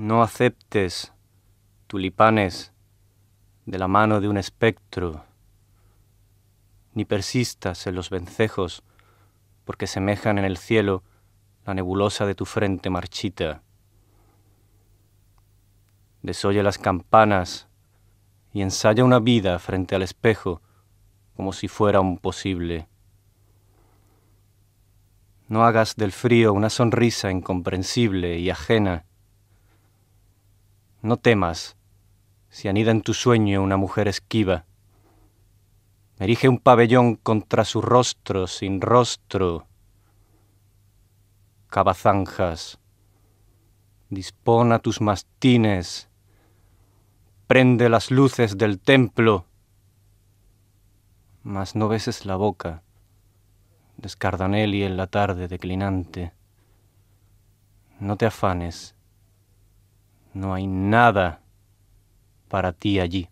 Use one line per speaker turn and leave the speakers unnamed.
No aceptes tulipanes de la mano de un espectro, ni persistas en los vencejos, porque semejan en el cielo la nebulosa de tu frente marchita. Desoye las campanas y ensaya una vida frente al espejo como si fuera un posible. No hagas del frío una sonrisa incomprensible y ajena no temas si anida en tu sueño una mujer esquiva. Erige un pabellón contra su rostro sin rostro. Cabazanjas, dispona tus mastines, prende las luces del templo, mas no beses la boca de Scardanelli en la tarde declinante. No te afanes no hay nada para ti allí.